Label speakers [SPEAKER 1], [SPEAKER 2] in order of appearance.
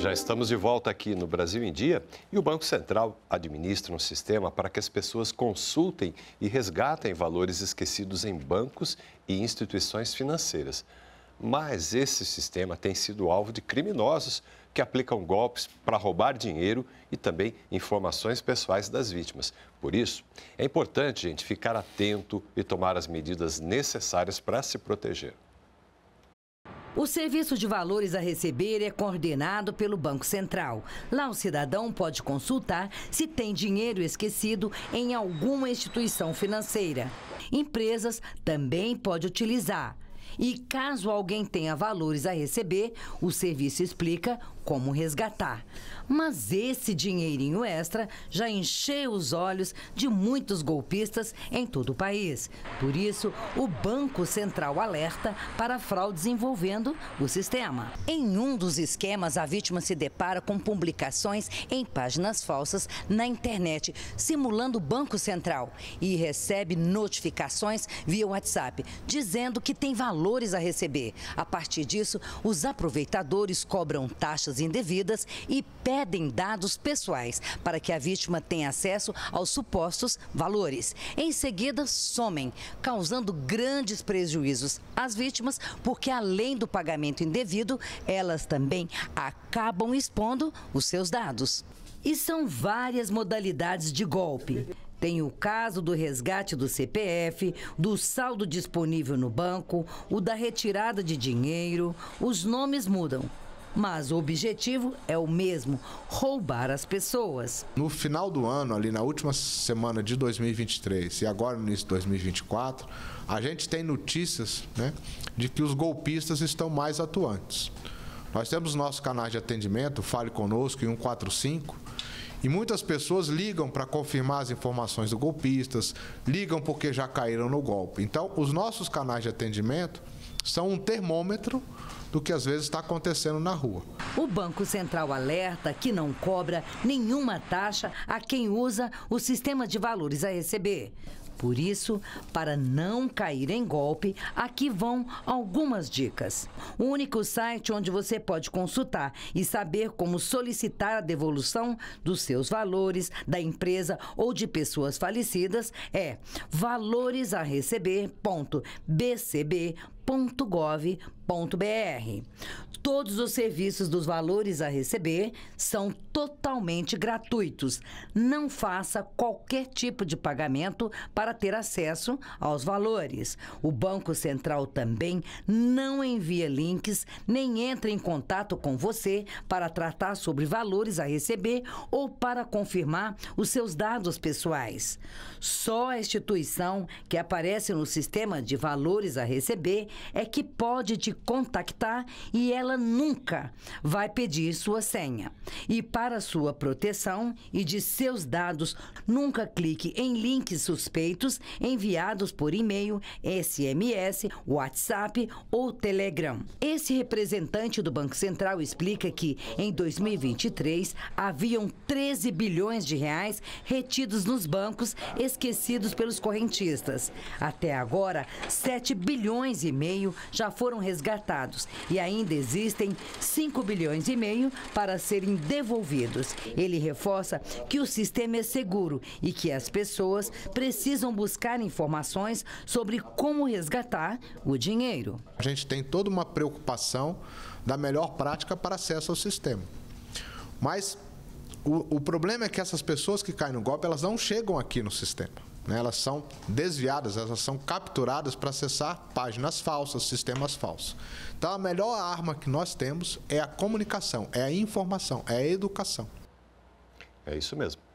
[SPEAKER 1] Já estamos de volta aqui no Brasil em Dia e o Banco Central administra um sistema para que as pessoas consultem e resgatem valores esquecidos em bancos e instituições financeiras. Mas esse sistema tem sido alvo de criminosos que aplicam golpes para roubar dinheiro e também informações pessoais das vítimas. Por isso, é importante, gente, ficar atento e tomar as medidas necessárias para se proteger.
[SPEAKER 2] O serviço de valores a receber é coordenado pelo Banco Central. Lá o cidadão pode consultar se tem dinheiro esquecido em alguma instituição financeira. Empresas também pode utilizar. E caso alguém tenha valores a receber, o serviço explica como resgatar. Mas esse dinheirinho extra já encheu os olhos de muitos golpistas em todo o país. Por isso, o Banco Central alerta para fraudes envolvendo o sistema. Em um dos esquemas, a vítima se depara com publicações em páginas falsas na internet, simulando o Banco Central e recebe notificações via WhatsApp dizendo que tem valores a receber. A partir disso, os aproveitadores cobram taxas indevidas e pedem dados pessoais para que a vítima tenha acesso aos supostos valores. Em seguida, somem, causando grandes prejuízos às vítimas, porque além do pagamento indevido, elas também acabam expondo os seus dados. E são várias modalidades de golpe. Tem o caso do resgate do CPF, do saldo disponível no banco, o da retirada de dinheiro. Os nomes mudam mas o
[SPEAKER 3] objetivo é o mesmo: roubar as pessoas. No final do ano, ali na última semana de 2023 e agora no início de 2024, a gente tem notícias né, de que os golpistas estão mais atuantes. Nós temos nosso canal de atendimento, Fale Conosco e 145, e muitas pessoas ligam para confirmar as informações do golpistas, ligam porque já caíram no golpe. Então, os nossos canais de atendimento são um termômetro do que às vezes está acontecendo na rua. O
[SPEAKER 2] Banco Central alerta que não cobra nenhuma taxa a quem usa o sistema de valores a receber. Por isso, para não cair em golpe, aqui vão algumas dicas. O único site onde você pode consultar e saber como solicitar a devolução dos seus valores, da empresa ou de pessoas falecidas é valoresareceber.bcb.gov.br www.valores.br. Todos os serviços dos valores a receber são totalmente gratuitos. Não faça qualquer tipo de pagamento para ter acesso aos valores. O Banco Central também não envia links nem entra em contato com você para tratar sobre valores a receber ou para confirmar os seus dados pessoais. Só a instituição que aparece no sistema de valores a receber é que pode te contactar e ela nunca vai pedir sua senha. E para sua proteção e de seus dados, nunca clique em links suspeitos enviados por e-mail, SMS, WhatsApp ou Telegram. Esse representante do Banco Central explica que, em 2023, haviam 13 bilhões de reais retidos nos bancos esquecidos pelos correntistas. Até agora, 7 bilhões e meio já foram resgatados e ainda existem 5 bilhões e meio para serem devolvidos. Ele reforça que o sistema é seguro e que as pessoas precisam buscar informações sobre como resgatar
[SPEAKER 3] o dinheiro. A gente tem toda uma preocupação da melhor prática para acesso ao sistema. Mas o, o problema é que essas pessoas que caem no golpe, elas não chegam aqui no sistema. Né? Elas são desviadas, elas são capturadas para acessar páginas falsas, sistemas falsos. Então, a melhor arma que nós temos é a comunicação, é a informação, é a educação. É isso mesmo.